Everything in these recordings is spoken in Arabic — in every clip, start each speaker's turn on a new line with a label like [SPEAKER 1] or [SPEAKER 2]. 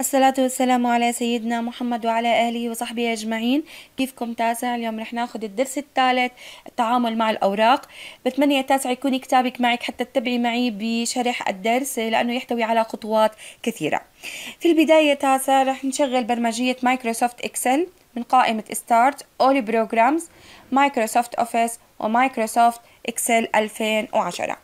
[SPEAKER 1] الصلاة والسلام على سيدنا محمد وعلى آله وصحبه أجمعين كيفكم تاسع اليوم رح ناخد الدرس الثالث التعامل مع الأوراق بتمنى يا تاسع يكون كتابك معك حتى تتبعي معي بشرح الدرس لأنه يحتوي على خطوات كثيرة في البداية تاسع رح نشغل برمجية مايكروسوفت إكسل من قائمة ستارت أول بروجرامز مايكروسوفت أوفيس ومايكروسوفت إكسل 2010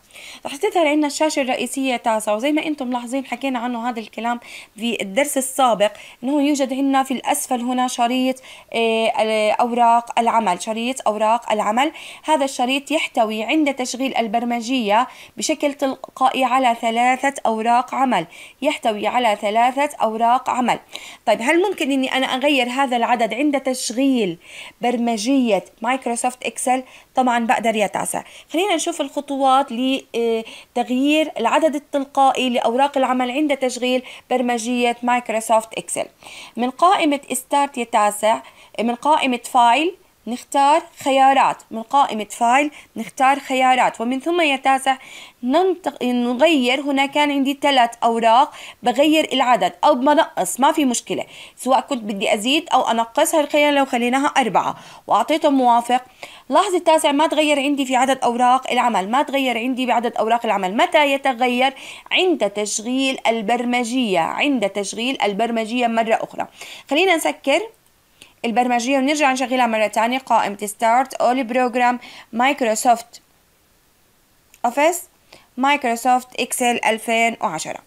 [SPEAKER 1] تظهر عندنا الشاشة الرئيسية تاسعة وزي ما أنتم ملاحظين حكينا عنه هذا الكلام في الدرس السابق أنه يوجد عندنا في الأسفل هنا شريط آه، أوراق العمل شريط أوراق العمل هذا الشريط يحتوي عند تشغيل البرمجية بشكل تلقائي على ثلاثة أوراق عمل يحتوي على ثلاثة أوراق عمل طيب هل ممكن أني أنا أغير هذا العدد عند تشغيل برمجية مايكروسوفت إكسل طبعا بقدر يا تاسع خلينا نشوف الخطوات لي آه، تغيير العدد التلقائي لأوراق العمل عند تشغيل برمجية مايكروسوفت إكسل من قائمة ستارت يتاسع من قائمة فايل نختار خيارات من قائمة فايل نختار خيارات ومن ثم يا تاسع ننتق... نغير هنا كان عندي ثلاث أوراق بغير العدد أو بنقص ما في مشكلة سواء كنت بدي أزيد أو أنقص هالخيار لو خليناها أربعة وأعطيته موافق لاحظي التاسع ما تغير عندي في عدد أوراق العمل ما تغير عندي بعدد أوراق العمل متى يتغير عند تشغيل البرمجية عند تشغيل البرمجية مرة أخرى خلينا نسكر البرمجية ونرجع نشغلها مرة تانية قائمة ستارت اول بروجرام مايكروسوفت اوفيس مايكروسوفت اكسل 2010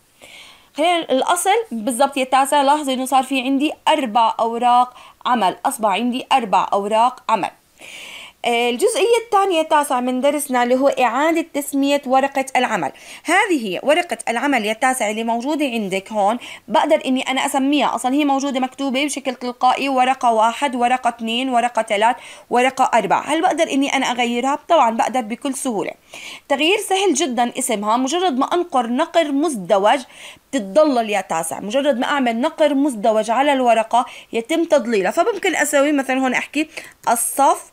[SPEAKER 1] خلينا الأصل بالضبط يا التاسع لاحظي إنه صار في عندي أربع أوراق عمل أصبح عندي أربع أوراق عمل الجزئية الثانية التاسعة من درسنا اللي هو إعادة تسمية ورقة العمل هذه هي ورقة العمل التاسعة اللي موجودة عندك هون بقدر إني أنا أسميها أصلا هي موجودة مكتوبة بشكل تلقائي ورقة واحد ورقة اثنين ورقة ثلاث ورقة أربعة هل بقدر إني أنا أغيرها طبعا بقدر بكل سهولة تغيير سهل جدا اسمها مجرد ما أنقر نقر مزدوج بتتضلل تاسع مجرد ما أعمل نقر مزدوج على الورقة يتم تضليلها فممكن أسوي مثلا هون أحكي الصف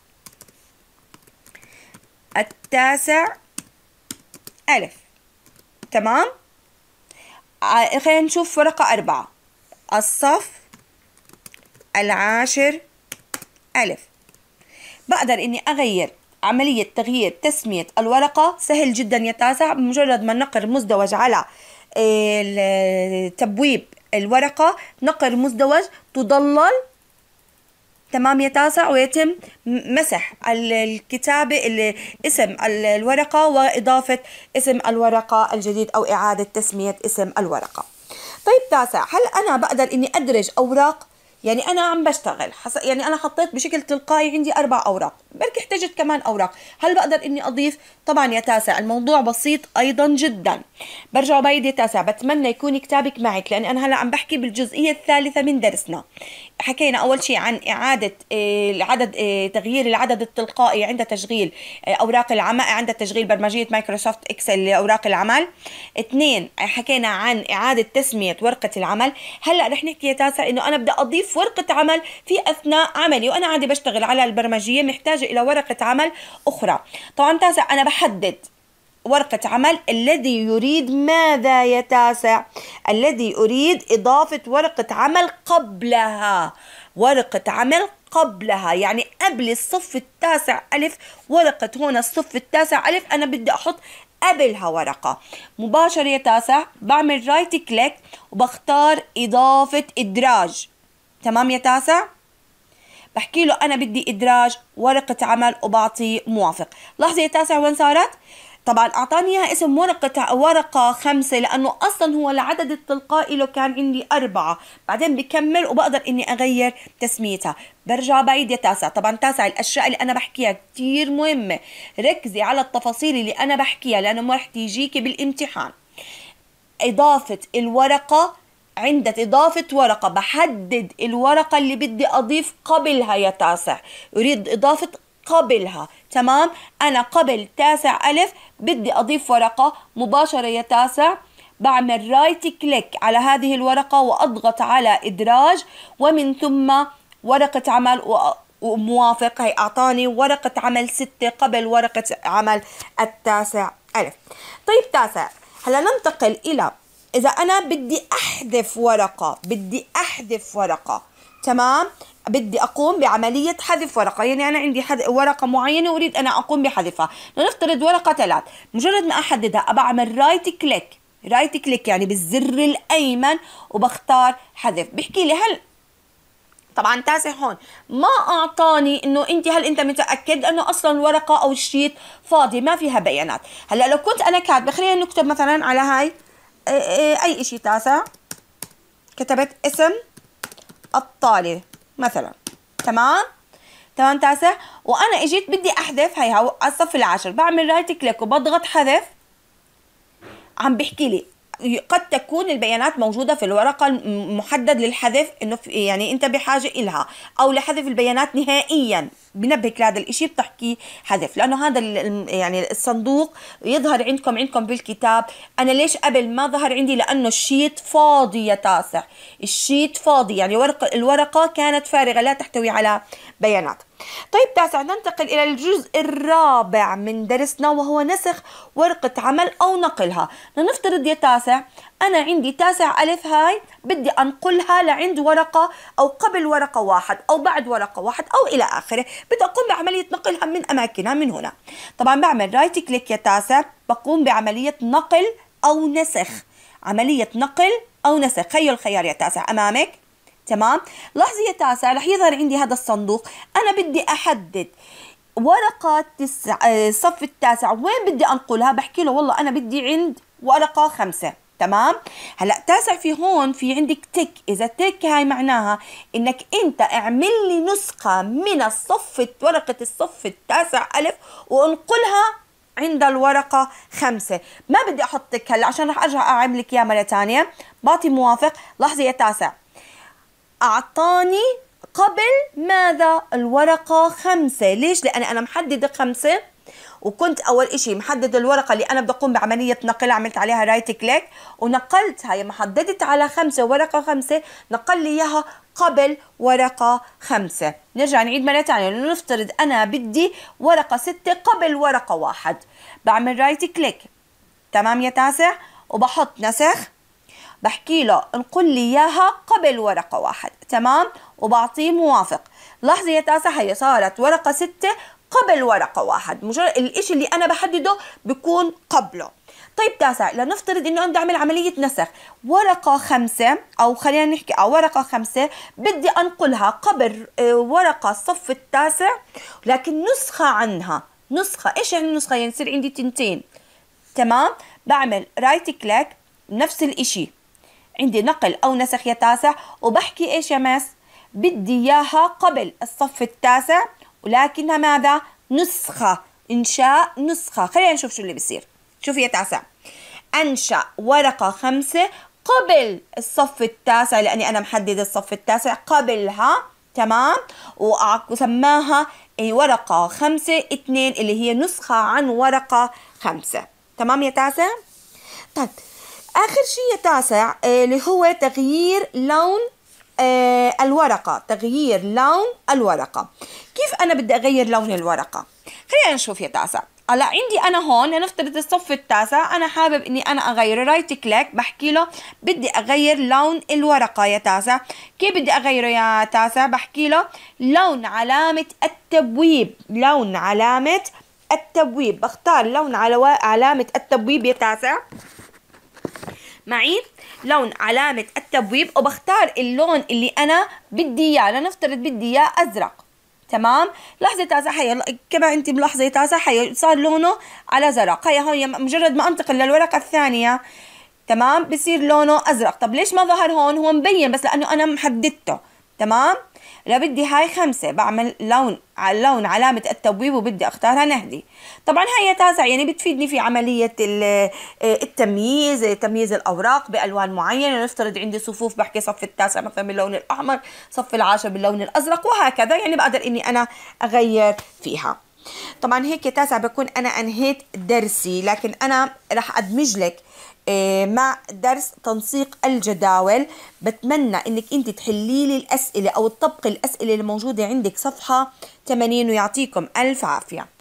[SPEAKER 1] التاسع ألف تمام آه، خلينا نشوف ورقة أربعة الصف العاشر ألف بقدر إني أغير عملية تغيير تسمية الورقة سهل جدا يا تاسع بمجرد ما نقر مزدوج على آه، تبويب الورقة نقر مزدوج تضلل تمام يتاسع ويتم مسح الكتابة اسم الورقة وإضافة اسم الورقة الجديد أو إعادة تسمية اسم الورقة طيب تاسع هل أنا بقدر إني أدرج أوراق يعني أنا عم بشتغل يعني أنا حطيت بشكل تلقائي عندي أربع أوراق بركي احتجت كمان اوراق هل بقدر اني اضيف طبعا يا تاسع الموضوع بسيط ايضا جدا برجع بايدي تاسع بتمنى يكون كتابك معك لاني انا هلا عم بحكي بالجزئيه الثالثه من درسنا حكينا اول شيء عن اعاده العدد آه، آه، تغيير العدد التلقائي عند تشغيل آه، اوراق العمل عند تشغيل برمجيه مايكروسوفت اكسل لاوراق العمل اثنين حكينا عن اعاده تسميه ورقه العمل هلا رح نحكي يا تاسع انه انا بدي اضيف ورقه عمل في اثناء عملي وانا عادي بشتغل على البرمجيه محتاجه بحاجه الى ورقه عمل اخرى طبعا تاسع انا بحدد ورقة عمل الذي يريد ماذا يتاسع الذي أريد إضافة ورقة عمل قبلها ورقة عمل قبلها يعني قبل الصف التاسع ألف ورقة هنا الصف التاسع ألف أنا بدي أحط قبلها ورقة مباشرة يتاسع بعمل رايت كليك وبختار إضافة إدراج تمام يتاسع بحكي له انا بدي ادراج ورقه عمل وبعطيه موافق لحظه التاسع وين صارت طبعا اعطاني اياها اسم ورقه ورقه خمسه لانه اصلا هو العدد التلقائي له كان عندي اربعه بعدين بكمل وبقدر اني اغير تسميتها برجع بعيد يا تاسع طبعا تاسع الاشياء اللي انا بحكيها كثير مهمه ركزي على التفاصيل اللي انا بحكيها لانه ما رح تيجيكي بالامتحان اضافه الورقه عند إضافة ورقة بحدد الورقة اللي بدي أضيف قبلها يا تاسع أريد إضافة قبلها تمام أنا قبل تاسع ألف بدي أضيف ورقة مباشرة يا تاسع بعمل رايت كليك على هذه الورقة وأضغط على إدراج ومن ثم ورقة عمل وموافق هي أعطاني ورقة عمل ستة قبل ورقة عمل التاسع ألف طيب تاسع هلا ننتقل إلى إذا أنا بدي أحذف ورقة بدي أحذف ورقة تمام بدي اقوم بعمليه حذف ورقه يعني انا عندي ورقه معينه واريد انا اقوم بحذفها لنفترض ورقه ثلاث مجرد ما احددها أبعمل رايت كليك رايت كليك يعني بالزر الايمن وبختار حذف بحكي لي هل طبعا تاسع هون ما اعطاني انه انت هل انت متاكد انه اصلا الورقه او الشيت فاضي ما فيها بيانات هلا لو كنت انا كاتبه خلينا نكتب مثلا على هاي اي شيء تاسع كتبت اسم الطالب مثلا تمام تمام تاسع وانا اجيت بدي احذف هي الصف العاشر بعمل رايت كليك وبضغط حذف عم بحكي لي قد تكون البيانات موجودة في الورقة المحدد للحذف انه يعني انت بحاجة إلها او لحذف البيانات نهائيا بنبهك لهذا الشيء بتحكي حذف لانه هذا يعني الصندوق يظهر عندكم عندكم بالكتاب انا ليش قبل ما ظهر عندي لانه الشيت فاضي يا تاسع الشيت فاضي يعني ورق الورقه كانت فارغه لا تحتوي على بيانات طيب تاسع ننتقل إلى الجزء الرابع من درسنا وهو نسخ ورقة عمل أو نقلها لنفترض يا تاسع أنا عندي تاسع ألف هاي بدي أنقلها لعند ورقة أو قبل ورقة واحد أو بعد ورقة واحد أو إلى آخره بدي أقوم بعملية نقلها من أماكنها من هنا طبعا بعمل رايت كليك يا تاسة بقوم بعملية نقل أو نسخ عملية نقل أو نسخ خيو الخيار يا تاسع أمامك تمام لحظة يا تاسع رح يظهر عندي هذا الصندوق أنا بدي أحدد ورقة آه، الصف التاسع وين بدي أنقلها بحكي له والله أنا بدي عند ورقة خمسة تمام هلا تاسع في هون في عندك تك اذا تك هاي معناها انك انت اعمل لي نسخه من الصف ورقه الصف التاسع الف وانقلها عند الورقة خمسة ما بدي أحطك هلا عشان رح أرجع أعمل لك إياها مرة تانية بعطي موافق لحظة يا تاسع أعطاني قبل ماذا الورقة خمسة ليش لأن أنا محددة خمسة وكنت اول شيء محدد الورقه اللي انا بدي اقوم بعمليه نقل عملت عليها رايت كليك ونقلت لما حددت على خمسه ورقه خمسه نقل لي اياها قبل ورقة خمسة نرجع نعيد مرة ثانية لنفترض أنا بدي ورقة ستة قبل ورقة واحد بعمل رايت كليك تمام يا تاسع وبحط نسخ بحكي له انقل لي اياها قبل ورقة واحد تمام وبعطيه موافق لحظة يا تاسع هي صارت ورقة ستة قبل ورقه واحد مجرد الإشي اللي انا بحدده بكون قبله طيب تاسع لنفترض انه انا بدي اعمل عمليه نسخ ورقه خمسه او خلينا نحكي او ورقه خمسه بدي انقلها قبل آه، ورقه الصف التاسع لكن نسخه عنها نسخه ايش يعني نسخه يعني يصير عندي تنتين تمام بعمل رايت كليك نفس الاشي عندي نقل او نسخ يا تاسع وبحكي ايش يا ماس بدي اياها قبل الصف التاسع ولكنها ماذا نسخة إنشاء نسخة خلينا نشوف شو اللي بيصير شوف يا تعسى أنشأ ورقة خمسة قبل الصف التاسع لأني أنا محددة الصف التاسع قبلها تمام وسماها إيه، ورقة خمسة اتنين اللي هي نسخة عن ورقة خمسة تمام يا تاسع؟ طيب آخر شيء يا تاسع إيه، اللي هو تغيير لون آه، الورقة تغيير لون الورقة كيف أنا بدي أغير لون الورقة خلينا نشوف يا تاسع هلا عندي انا هون لنفترض الصف التاسع انا حابب اني انا اغير رايت كليك بحكي له بدي اغير لون الورقه يا تاسع كيف بدي اغيره يا تاسع بحكي له لون علامه التبويب لون علامه التبويب بختار لون على علامه التبويب يا تاسع معي لون علامة التبويب وبختار اللون اللي أنا بدي إياه لنفترض بدي إياه أزرق تمام لحظة تاسع هي كما أنت ملاحظة تاسع هي صار لونه على زرق هي هون مجرد ما أنتقل للورقة الثانية تمام بصير لونه أزرق طب ليش ما ظهر هون هو مبين بس لأنه أنا محددته تمام لو بدي هاي خمسة بعمل لون على لون علامة التبويب وبدي أختارها نهدي طبعا هاي تاسع يعني بتفيدني في عملية آه، التمييز تمييز الأوراق بألوان معينة نفترض عندي صفوف بحكي صف التاسع مثلا باللون الأحمر صف العاشر باللون الأزرق وهكذا يعني بقدر إني أنا أغير فيها طبعا هيك تاسع بكون انا انهيت درسي لكن انا رح ادمج لك آه، مع درس تنسيق الجداول بتمنى انك انت تحلي لي الاسئله او تطبقي الاسئله الموجوده عندك صفحه 80 ويعطيكم الف عافيه